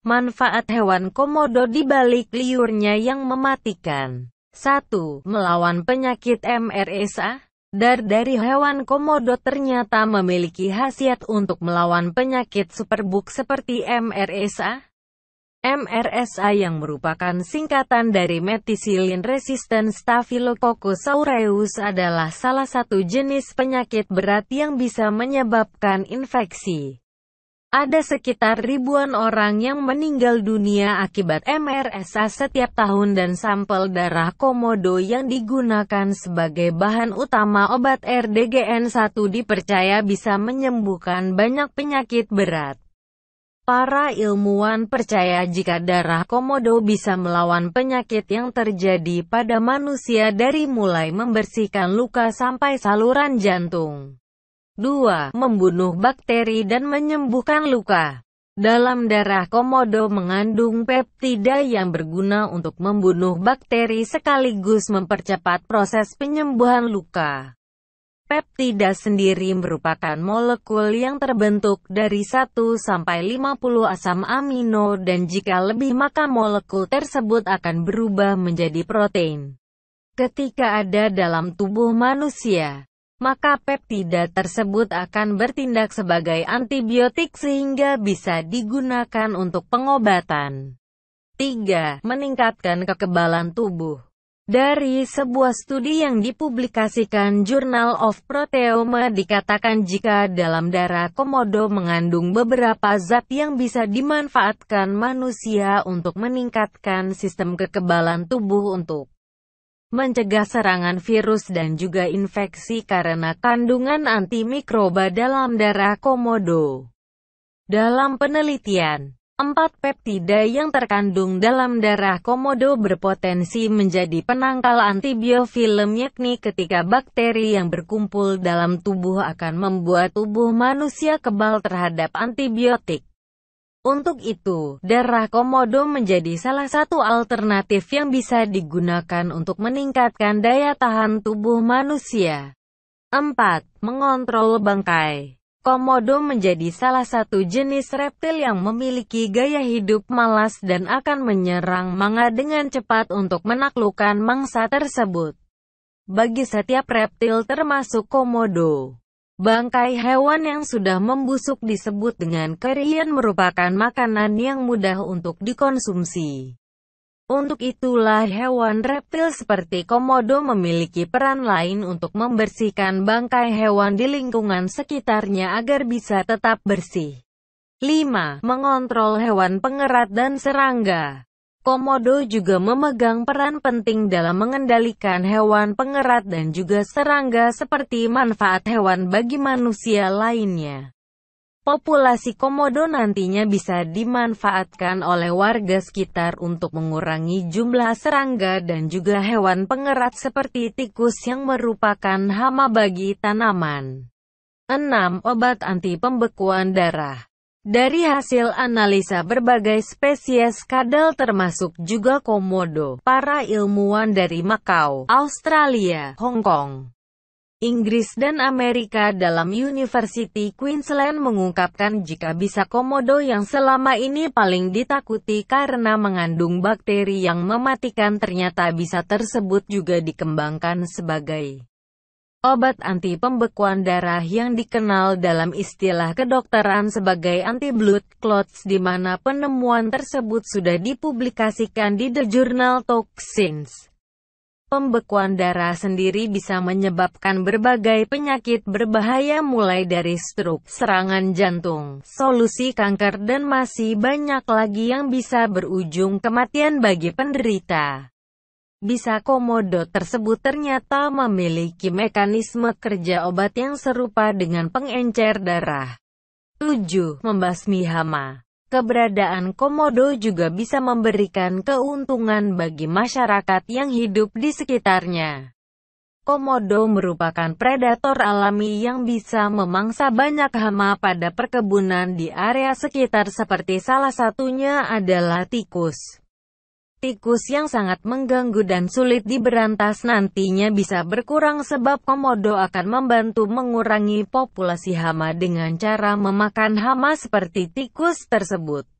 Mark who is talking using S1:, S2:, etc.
S1: Manfaat hewan komodo di balik liurnya yang mematikan. 1. Melawan penyakit MRSA Dar dari hewan komodo ternyata memiliki khasiat untuk melawan penyakit superbuk seperti MRSA. MRSA yang merupakan singkatan dari Methicillin Resistant Staphylococcus aureus adalah salah satu jenis penyakit berat yang bisa menyebabkan infeksi. Ada sekitar ribuan orang yang meninggal dunia akibat MRSA setiap tahun dan sampel darah komodo yang digunakan sebagai bahan utama obat RDGN1 dipercaya bisa menyembuhkan banyak penyakit berat. Para ilmuwan percaya jika darah komodo bisa melawan penyakit yang terjadi pada manusia dari mulai membersihkan luka sampai saluran jantung. 2. Membunuh bakteri dan menyembuhkan luka. Dalam darah komodo mengandung peptida yang berguna untuk membunuh bakteri sekaligus mempercepat proses penyembuhan luka. Peptida sendiri merupakan molekul yang terbentuk dari 1 sampai 50 asam amino dan jika lebih maka molekul tersebut akan berubah menjadi protein. Ketika ada dalam tubuh manusia, maka peptida tersebut akan bertindak sebagai antibiotik sehingga bisa digunakan untuk pengobatan. 3. Meningkatkan kekebalan tubuh dari sebuah studi yang dipublikasikan Journal of Proteoma dikatakan jika dalam darah komodo mengandung beberapa zat yang bisa dimanfaatkan manusia untuk meningkatkan sistem kekebalan tubuh untuk mencegah serangan virus dan juga infeksi karena kandungan antimikroba dalam darah komodo. Dalam penelitian, empat peptida yang terkandung dalam darah komodo berpotensi menjadi penangkal antibiofilm yakni ketika bakteri yang berkumpul dalam tubuh akan membuat tubuh manusia kebal terhadap antibiotik. Untuk itu, darah komodo menjadi salah satu alternatif yang bisa digunakan untuk meningkatkan daya tahan tubuh manusia. 4. Mengontrol bangkai Komodo menjadi salah satu jenis reptil yang memiliki gaya hidup malas dan akan menyerang manga dengan cepat untuk menaklukkan mangsa tersebut. Bagi setiap reptil termasuk komodo, Bangkai hewan yang sudah membusuk disebut dengan kerian merupakan makanan yang mudah untuk dikonsumsi. Untuk itulah hewan reptil seperti komodo memiliki peran lain untuk membersihkan bangkai hewan di lingkungan sekitarnya agar bisa tetap bersih. 5. Mengontrol hewan pengerat dan serangga Komodo juga memegang peran penting dalam mengendalikan hewan pengerat dan juga serangga seperti manfaat hewan bagi manusia lainnya. Populasi komodo nantinya bisa dimanfaatkan oleh warga sekitar untuk mengurangi jumlah serangga dan juga hewan pengerat seperti tikus yang merupakan hama bagi tanaman. 6. Obat anti pembekuan darah dari hasil analisa berbagai spesies kadal termasuk juga komodo, para ilmuwan dari Macau, Australia, Hong Kong, Inggris dan Amerika dalam University Queensland mengungkapkan jika bisa komodo yang selama ini paling ditakuti karena mengandung bakteri yang mematikan ternyata bisa tersebut juga dikembangkan sebagai Obat anti pembekuan darah yang dikenal dalam istilah kedokteran sebagai anti-blood clots di mana penemuan tersebut sudah dipublikasikan di The Journal Toxins. Pembekuan darah sendiri bisa menyebabkan berbagai penyakit berbahaya mulai dari stroke, serangan jantung, solusi kanker dan masih banyak lagi yang bisa berujung kematian bagi penderita. Bisa komodo tersebut ternyata memiliki mekanisme kerja obat yang serupa dengan pengencer darah. 7. Membasmi hama Keberadaan komodo juga bisa memberikan keuntungan bagi masyarakat yang hidup di sekitarnya. Komodo merupakan predator alami yang bisa memangsa banyak hama pada perkebunan di area sekitar seperti salah satunya adalah tikus. Tikus yang sangat mengganggu dan sulit diberantas nantinya bisa berkurang sebab komodo akan membantu mengurangi populasi hama dengan cara memakan hama seperti tikus tersebut.